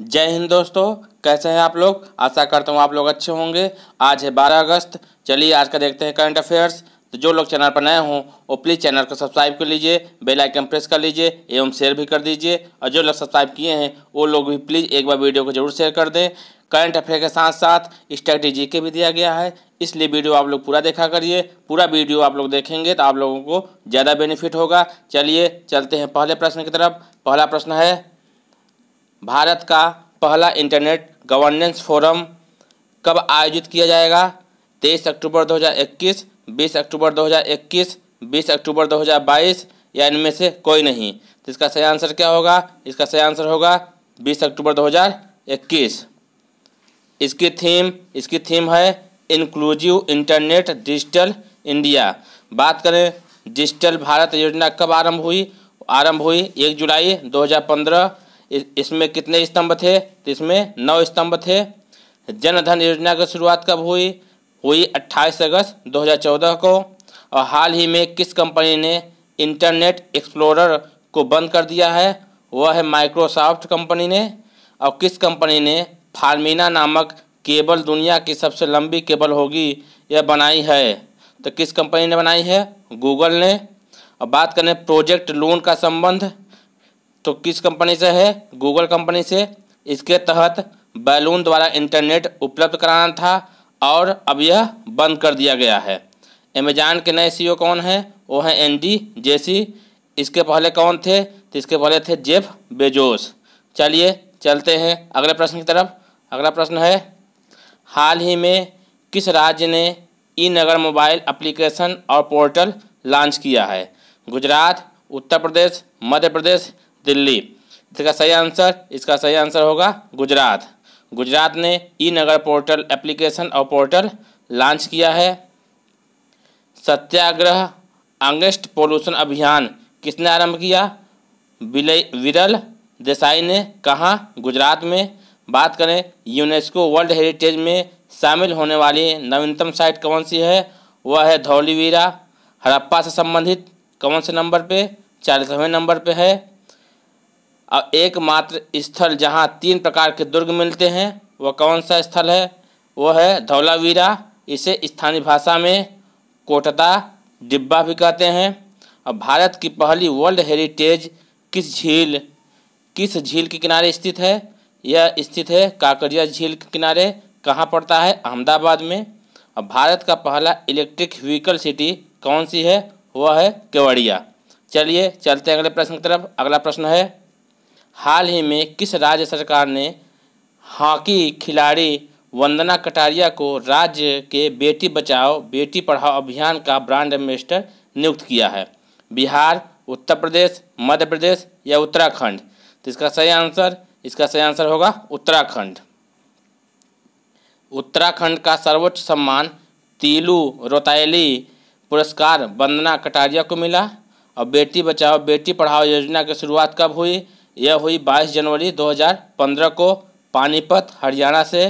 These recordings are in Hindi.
जय हिंद दोस्तों कैसे हैं आप लोग आशा करता हूँ आप लोग अच्छे होंगे आज है 12 अगस्त चलिए आज का देखते हैं करंट अफेयर्स तो जो लोग चैनल पर नए हों वो प्लीज़ चैनल को सब्सक्राइब कर लीजिए बेल आइकन प्रेस कर लीजिए एवं शेयर भी कर दीजिए और जो लोग सब्सक्राइब किए हैं वो लोग भी प्लीज़ एक बार वीडियो को जरूर शेयर कर दें करंट अफेयर के साथ साथ स्ट्रैटेजी जी के भी दिया गया है इसलिए वीडियो आप लोग पूरा देखा करिए पूरा वीडियो आप लोग देखेंगे तो आप लोगों को ज़्यादा बेनिफिट होगा चलिए चलते हैं पहले प्रश्न की तरफ पहला प्रश्न है भारत का पहला इंटरनेट गवर्नेंस फोरम कब आयोजित किया जाएगा तेईस अक्टूबर 2021, 20 अक्टूबर 2021, 20 अक्टूबर 2022 या इनमें से कोई नहीं तो इसका सही आंसर क्या होगा इसका सही आंसर होगा 20 अक्टूबर 2021। इसकी थीम इसकी थीम है इंक्लूजिव इंटरनेट डिजिटल इंडिया बात करें डिजिटल भारत योजना कब आरंभ हुई आरंभ हुई एक जुलाई 2015 इसमें कितने स्तंभ थे तो इसमें नौ स्तंभ थे जनधन योजना की शुरुआत कब हुई हुई 28 अगस्त 2014 को और हाल ही में किस कंपनी ने इंटरनेट एक्सप्लोरर को बंद कर दिया है वह है माइक्रोसॉफ्ट कंपनी ने और किस कंपनी ने फार्मीना नामक केबल दुनिया की सबसे लंबी केबल होगी यह बनाई है तो किस कंपनी ने बनाई है गूगल ने और बात करें प्रोजेक्ट लोन का संबंध तो किस कंपनी से है गूगल कंपनी से इसके तहत बैलून द्वारा इंटरनेट उपलब्ध कराना था और अब यह बंद कर दिया गया है अमेजान के नए सीईओ e कौन है वो हैं एन डी जेसी इसके पहले कौन थे तो इसके पहले थे जेफ बेजोस चलिए चलते हैं अगले प्रश्न की तरफ अगला प्रश्न है हाल ही में किस राज्य ने ई नगर मोबाइल एप्लीकेशन और पोर्टल लॉन्च किया है गुजरात उत्तर प्रदेश मध्य प्रदेश दिल्ली इसका सही आंसर इसका सही आंसर होगा गुजरात गुजरात ने ई नगर पोर्टल एप्लीकेशन और पोर्टल लॉन्च किया है सत्याग्रह अंगेस्ट पोल्यूशन अभियान किसने आरंभ किया विरल देसाई ने कहा गुजरात में बात करें यूनेस्को वर्ल्ड हेरिटेज में शामिल होने वाली नवीनतम साइट कौन सी है वह है धौलीवीरा हड़प्पा से संबंधित कौन से नंबर पे चालीसवें नंबर पे है अब एकमात्र स्थल जहाँ तीन प्रकार के दुर्ग मिलते हैं वह कौन सा स्थल है वह है धौलावीरा इसे स्थानीय भाषा में कोटता डिब्बा भी कहते हैं और भारत की पहली वर्ल्ड हेरिटेज किस झील किस झील के किनारे स्थित है यह स्थित है काकरिया झील के किनारे कहाँ पड़ता है अहमदाबाद में और भारत का पहला इलेक्ट्रिक व्हीकल सिटी कौन सी है वह है केवड़िया चलिए चलते हैं अगले प्रश्न की तरफ अगला प्रश्न है हाल ही में किस राज्य सरकार ने हॉकी खिलाड़ी वंदना कटारिया को राज्य के बेटी बचाओ बेटी पढ़ाओ अभियान का ब्रांड एम्बेसडर नियुक्त किया है बिहार उत्तर प्रदेश मध्य प्रदेश या उत्तराखंड तो इसका सही आंसर इसका सही आंसर होगा उत्तराखंड उत्तराखंड का सर्वोच्च सम्मान तीलू रोतायली पुरस्कार वंदना कटारिया को मिला और बेटी बचाओ बेटी पढ़ाओ योजना की शुरुआत कब हुई यह हुई 22 जनवरी 2015 को पानीपत हरियाणा से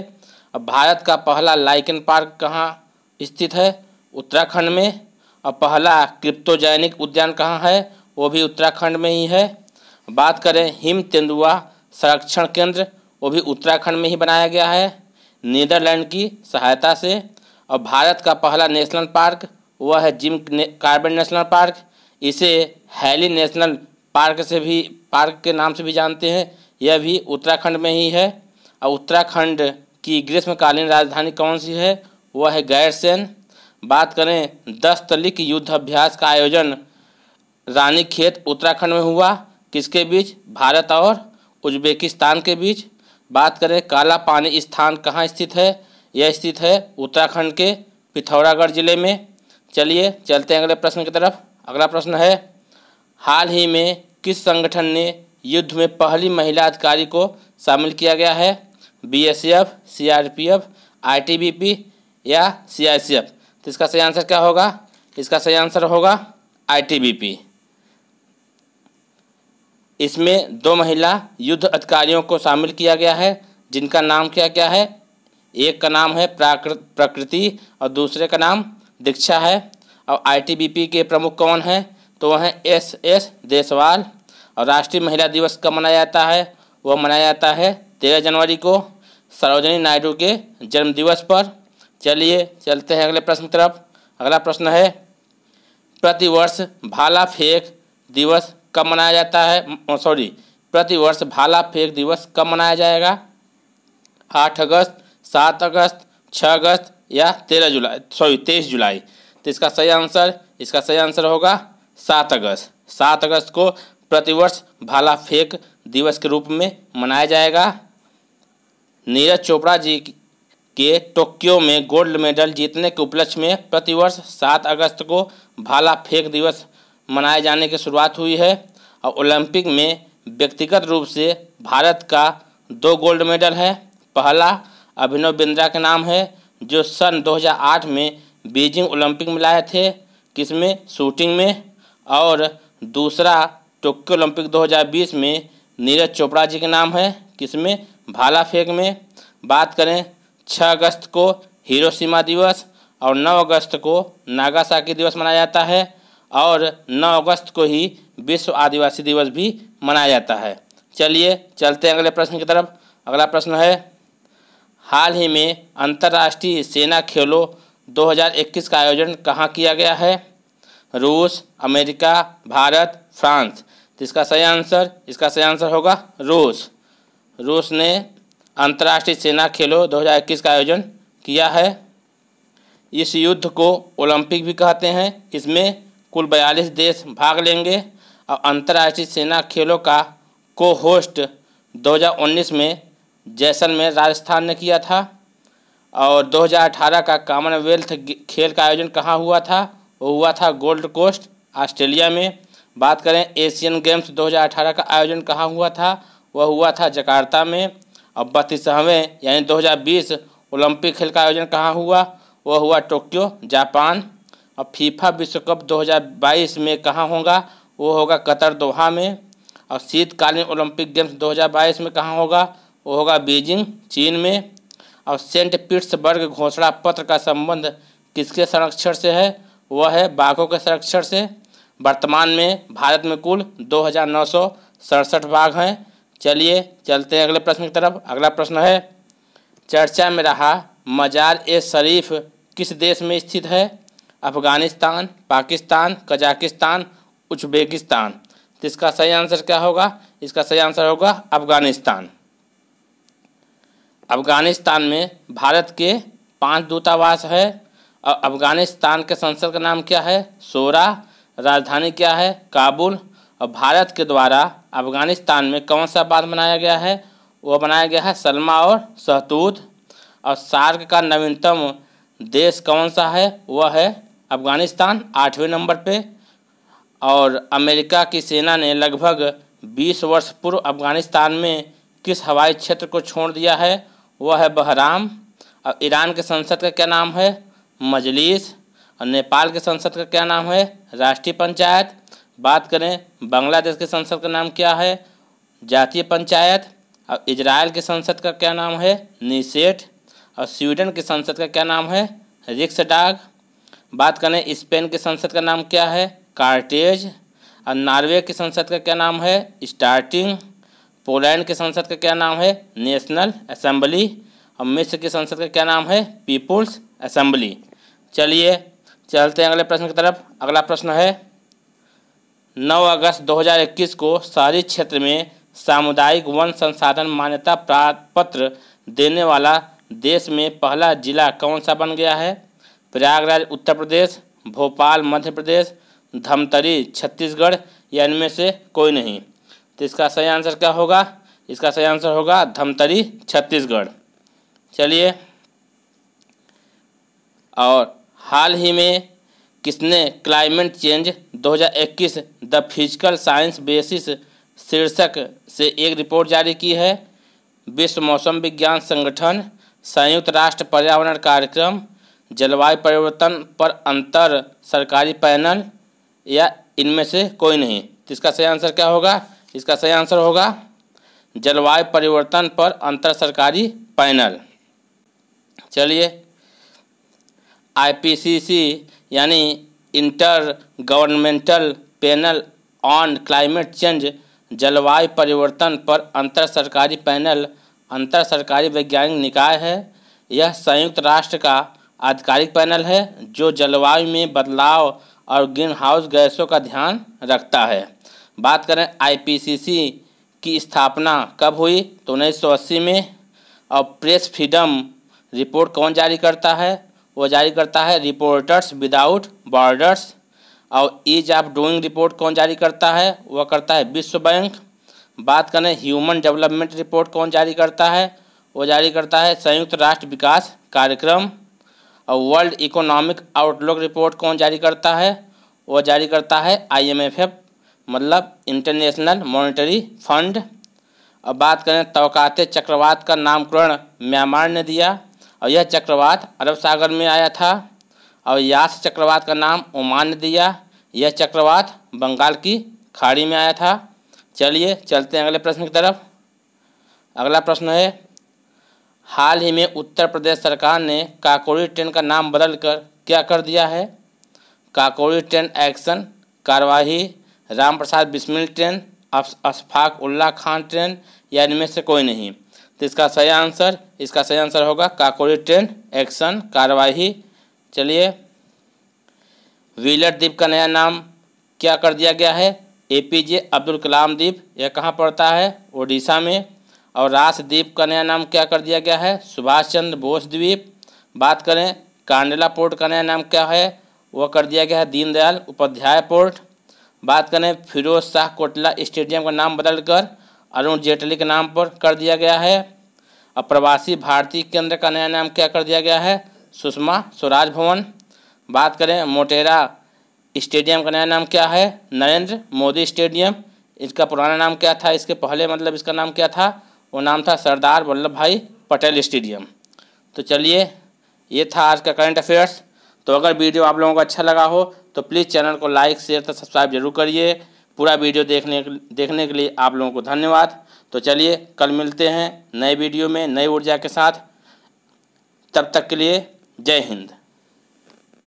अब भारत का पहला लाइकन पार्क कहाँ स्थित है उत्तराखंड में और पहला क्रिप्टोजैनिक उद्यान कहाँ है वो भी उत्तराखंड में ही है बात करें हिम तेंदुआ संरक्षण केंद्र वो भी उत्तराखंड में ही बनाया गया है नीदरलैंड की सहायता से और भारत का पहला नेशनल पार्क वह है जिम कार्बन नेशनल पार्क इसे हैली नेशनल पार्क से भी पार्क के नाम से भी जानते हैं यह भी उत्तराखंड में ही है और उत्तराखंड की ग्रीष्मकालीन राजधानी कौन सी है वह है गैरसैन बात करें दस्तलिक युद्ध अभ्यास का आयोजन रानी खेत उत्तराखंड में हुआ किसके बीच भारत और उज्बेकिस्तान के बीच बात करें काला पानी स्थान कहाँ स्थित है यह स्थित है उत्तराखंड के पिथौरागढ़ जिले में चलिए चलते हैं अगले प्रश्न की तरफ अगला प्रश्न है हाल ही में किस संगठन ने युद्ध में पहली महिला अधिकारी को शामिल किया गया है बीएसएफ, सीआरपीएफ, आईटीबीपी या सीआईसीएफ तो इसका सही आंसर क्या होगा इसका सही आंसर होगा आईटीबीपी इसमें दो महिला युद्ध अधिकारियों को शामिल किया गया है जिनका नाम क्या क्या है एक का नाम है प्रकृति और दूसरे का नाम दीक्षा है और आईटीबीपी के प्रमुख कौन है तो वह है एस एस देसवाल और राष्ट्रीय महिला दिवस कब मनाया जाता है वह मनाया जाता है तेरह जनवरी को सरोजनी नायडू के जन्म दिवस पर चलिए चलते हैं अगले प्रश्न की तरफ अगला प्रश्न है प्रतिवर्ष भाला फेंक दिवस कब मनाया जाता है सॉरी प्रतिवर्ष भाला फेंक दिवस कब मनाया जाएगा आठ अगस्त सात अगस्त छः अगस्त या तेरह जुलाई सॉरी तेईस जुलाई तो इसका सही आंसर इसका सही आंसर होगा सात अगस्त सात अगस्त को प्रतिवर्ष भाला फेंक दिवस के रूप में मनाया जाएगा नीरज चोपड़ा जी के टोक्यो में गोल्ड मेडल जीतने के उपलक्ष्य में प्रतिवर्ष सात अगस्त को भाला फेंक दिवस मनाए जाने की शुरुआत हुई है और ओलंपिक में व्यक्तिगत रूप से भारत का दो गोल्ड मेडल है पहला अभिनव बिंद्रा के नाम है जो सन 2008 में बीजिंग ओलंपिक में लाए थे किसमें शूटिंग में और दूसरा टोक्यो ओलंपिक 2020 में नीरज चोपड़ा जी के नाम है किसमें भाला फेंक में बात करें 6 अगस्त को हिरोशिमा दिवस और 9 अगस्त को नागासाकी दिवस मनाया जाता है और 9 अगस्त को ही विश्व आदिवासी दिवस भी मनाया जाता है चलिए चलते हैं अगले प्रश्न की तरफ अगला प्रश्न है हाल ही में अंतर्राष्ट्रीय सेना खेलों 2021 का आयोजन कहाँ किया गया है रूस अमेरिका भारत फ्रांस तो इसका सही आंसर इसका सही आंसर होगा रूस रूस ने अंतर्राष्ट्रीय सेना खेलों 2021 का आयोजन किया है इस युद्ध को ओलंपिक भी कहते हैं इसमें कुल बयालीस देश भाग लेंगे और अंतर्राष्ट्रीय सेना खेलों का को होस्ट 2019 में जैसलमेर राजस्थान ने किया था और 2018 का कॉमनवेल्थ खेल का आयोजन कहाँ हुआ था वो हुआ था गोल्ड कोस्ट ऑस्ट्रेलिया में बात करें एशियन गेम्स 2018 का आयोजन कहाँ हुआ था वह हुआ था जकार्ता में और बत्तीसवें यानी 2020 ओलंपिक खेल का आयोजन कहाँ हुआ वह हुआ टोक्यो जापान और फीफा विश्व कप 2022 में कहाँ होगा वो होगा कतर दोहा में और शीतकालीन ओलंपिक गेम्स 2022 में कहाँ होगा वो होगा बीजिंग चीन में और सेंट पीट्सबर्ग घोषणा पत्र का संबंध किसके संरक्षण से है वह है बाघों के संरक्षण से वर्तमान में भारत में कुल दो हज़ार नौ सौ सड़सठ बाघ हैं चलिए चलते हैं अगले प्रश्न की तरफ अगला प्रश्न है चर्चा में रहा मजार ए शरीफ किस देश में स्थित है अफगानिस्तान पाकिस्तान कजाकिस्तान उज्बेकिस्तान तो इसका सही आंसर क्या होगा इसका सही आंसर होगा अफगानिस्तान अफगानिस्तान में भारत के पांच दूतावास है अफगानिस्तान के संसद का नाम क्या है सोरा राजधानी क्या है काबुल और भारत के द्वारा अफगानिस्तान में कौन सा बांध बनाया गया है वह बनाया गया है सलमा और सहतूत और सार्क का नवीनतम देश कौन सा है वह है अफगानिस्तान आठवें नंबर पे और अमेरिका की सेना ने लगभग 20 वर्ष पूर्व अफगानिस्तान में किस हवाई क्षेत्र को छोड़ दिया है वह है बहराम और ईरान के संसद का क्या नाम है मजलिस और नेपाल के संसद का क्या नाम है राष्ट्रीय पंचायत बात करें बांग्लादेश के संसद का नाम क्या है जातीय पंचायत और इजराइल के संसद का क्या नाम है निसेट और स्वीडन के संसद का क्या नाम है रिक्स बात करें स्पेन के संसद का नाम क्या है कार्टेज और नॉर्वे की संसद का क्या नाम है स्टार्टिंग पोलैंड के संसद का क्या नाम है नेशनल असेंबली और मिस्र की संसद का क्या नाम है पीपुल्स असेंबली चलिए चलते हैं अगले प्रश्न की तरफ अगला प्रश्न है 9 अगस्त 2021 को शहरी क्षेत्र में सामुदायिक वन संसाधन मान्यता पत्र देने वाला देश में पहला जिला कौन सा बन गया है प्रयागराज उत्तर प्रदेश भोपाल मध्य प्रदेश धमतरी छत्तीसगढ़ या इनमें से कोई नहीं तो इसका सही आंसर क्या होगा इसका सही आंसर होगा धमतरी छत्तीसगढ़ चलिए और हाल ही में किसने climate change 2021 the physical science basis शीर्षक से एक रिपोर्ट जारी की है विश्व मौसम विज्ञान संगठन संयुक्त राष्ट्र पर्यावरण कार्यक्रम जलवायु परिवर्तन पर अंतर सरकारी पैनल या इनमें से कोई नहीं तो इसका सही आंसर क्या होगा इसका सही आंसर होगा जलवायु परिवर्तन पर अंतर सरकारी पैनल चलिए आईपीसीसी यानी intergovernmental panel on climate change जलवायु परिवर्तन पर अंतर सरकारी पैनल अंतर सरकारी वैज्ञानिक निकाय है यह संयुक्त राष्ट्र का आधिकारिक पैनल है जो जलवायु में बदलाव और ग्रीन हाउस गैसों का ध्यान रखता है बात करें आईपीसीसी की स्थापना कब हुई तो उन्नीस में और प्रेस फ्रीडम रिपोर्ट कौन जारी करता है वो जारी करता है रिपोर्टर्स विदाउट बॉर्डर्स और ईज ऑफ डूइंग रिपोर्ट कौन जारी करता है वह करता है विश्व बैंक बात करें ह्यूमन डेवलपमेंट रिपोर्ट कौन जारी करता है वो जारी करता है संयुक्त राष्ट्र विकास कार्यक्रम और वर्ल्ड इकोनॉमिक आउटलुक रिपोर्ट कौन जारी करता है वो जारी करता है आई मतलब इंटरनेशनल मॉनिटरी फंड अब बात करें तोक़ाते चक्रवात का नामकरण म्यांमार ने दिया और यह चक्रवात अरब सागर में आया था और यास चक्रवात का नाम ओमान ने दिया यह चक्रवात बंगाल की खाड़ी में आया था चलिए चलते हैं अगले प्रश्न की तरफ अगला प्रश्न है हाल ही में उत्तर प्रदेश सरकार ने काकोरी ट्रेन का नाम बदलकर क्या कर दिया है काकोरी ट्रेन एक्शन कार्यवाही राम प्रसाद बिस्मिल ट्रेन अशफाक उल्ला खान ट्रेन या इनमें से कोई नहीं तो इसका सही आंसर इसका सही आंसर होगा काकोरी ट्रेन एक्शन कार्यवाही चलिए व्हीलर द्वीप का नया नाम क्या कर दिया गया है ए पी जे अब्दुल कलाम द्वीप यह कहाँ पड़ता है ओडिशा में और रास द्वीप का नया नाम क्या कर दिया गया है सुभाष चंद्र बोस द्वीप बात करें कांडला पोर्ट का नया नाम क्या है वह कर दिया गया है दीनदयाल उपाध्याय पोर्ट बात करें फिरोज शाह कोटला स्टेडियम का नाम बदलकर अरुण जेटली के नाम पर कर दिया गया है और प्रवासी भारतीय केंद्र का नया नाम क्या कर दिया गया है सुषमा स्वराज भवन बात करें मोटेरा स्टेडियम का नया नाम क्या है नरेंद्र मोदी स्टेडियम इसका पुराना नाम क्या था इसके पहले मतलब इसका नाम क्या था वो नाम था सरदार वल्लभ भाई पटेल स्टेडियम तो चलिए ये था आज का करंट अफेयर्स तो अगर वीडियो आप लोगों को अच्छा लगा हो तो प्लीज़ चैनल को लाइक शेयर तथा सब्सक्राइब जरूर करिए पूरा वीडियो देखने देखने के लिए आप लोगों को धन्यवाद तो चलिए कल मिलते हैं नए वीडियो में नई ऊर्जा के साथ तब तक के लिए जय हिंद